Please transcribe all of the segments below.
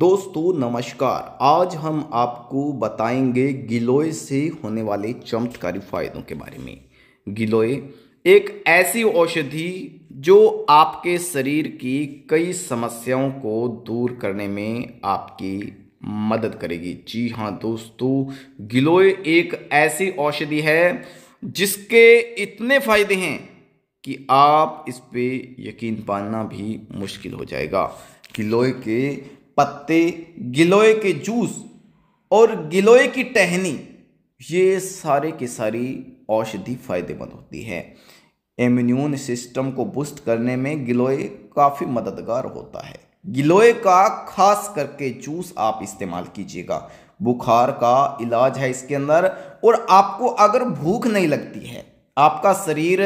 दोस्तों नमस्कार आज हम आपको बताएंगे गिलोय से होने वाले चमत्कारी फायदों के बारे में गिलोय एक ऐसी औषधि जो आपके शरीर की कई समस्याओं को दूर करने में आपकी मदद करेगी जी हाँ दोस्तों गिलोय एक ऐसी औषधि है जिसके इतने फायदे हैं कि आप इस पे यकीन पाना भी मुश्किल हो जाएगा गिलोय के पत्ते गिलोय के जूस और गिलोय की टहनी ये सारे के सारी औषधि फायदेमंद होती है इम्यून सिस्टम को बूस्ट करने में गिलोय काफ़ी मददगार होता है गिलोय का खास करके जूस आप इस्तेमाल कीजिएगा बुखार का इलाज है इसके अंदर और आपको अगर भूख नहीं लगती है आपका शरीर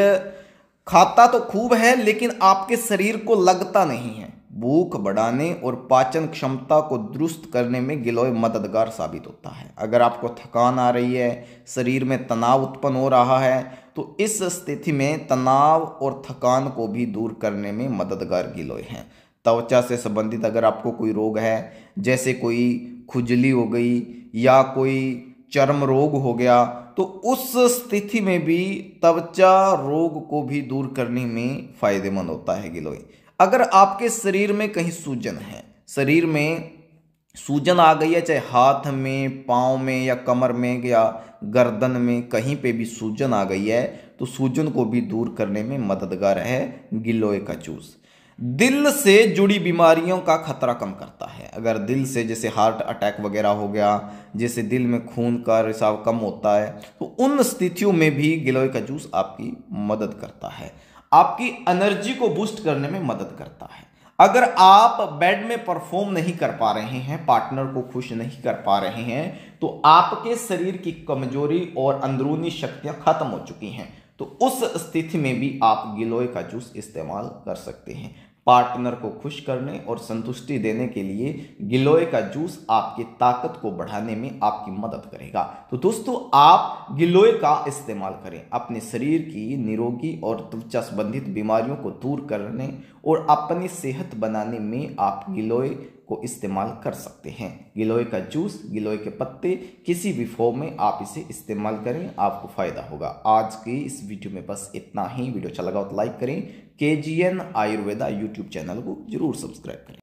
खाता तो खूब है लेकिन आपके शरीर को लगता नहीं है भूख बढ़ाने और पाचन क्षमता को दुरुस्त करने में गिलोय मददगार साबित होता है अगर आपको थकान आ रही है शरीर में तनाव उत्पन्न हो रहा है तो इस स्थिति में तनाव और थकान को भी दूर करने में मददगार गिलोय है त्वचा से संबंधित अगर आपको कोई रोग है जैसे कोई खुजली हो गई या कोई चर्म रोग हो गया तो उस स्थिति में भी त्वचा रोग को भी दूर करने में फ़ायदेमंद होता है गिलोय अगर आपके शरीर में कहीं सूजन है शरीर में सूजन आ गई है चाहे हाथ में पाँव में या कमर में या गर्दन में कहीं पे भी सूजन आ गई है तो सूजन को भी दूर करने में मददगार है गिलोय का जूस दिल से जुड़ी बीमारियों का खतरा कम करता है अगर दिल से जैसे हार्ट अटैक वगैरह हो गया जैसे दिल में खून का रिसाव कम होता है तो उन स्थितियों में भी गिलोय का जूस आपकी मदद करता है आपकी एनर्जी को बूस्ट करने में मदद करता है अगर आप बेड में परफॉर्म नहीं कर पा रहे हैं पार्टनर को खुश नहीं कर पा रहे हैं तो आपके शरीर की कमजोरी और अंदरूनी शक्तियां खत्म हो चुकी हैं तो उस स्थिति में भी आप गिलोय का जूस इस्तेमाल कर सकते हैं पार्टनर को खुश करने और संतुष्टि देने के लिए गिलोय का जूस आपकी ताकत को बढ़ाने में आपकी मदद करेगा तो दोस्तों आप गिलोय का इस्तेमाल करें अपने शरीर की निरोगी और त्वचा संबंधित बीमारियों को दूर करने और अपनी सेहत बनाने में आप गिलोय को इस्तेमाल कर सकते हैं गिलोय का जूस गिलोय के पत्ते किसी भी फॉर्म में आप इसे इस्तेमाल करें आपको फ़ायदा होगा आज की इस वीडियो में बस इतना ही वीडियो अच्छा लगा तो लाइक करें के आयुर्वेदा यूट्यूब चैनल को जरूर सब्सक्राइब करें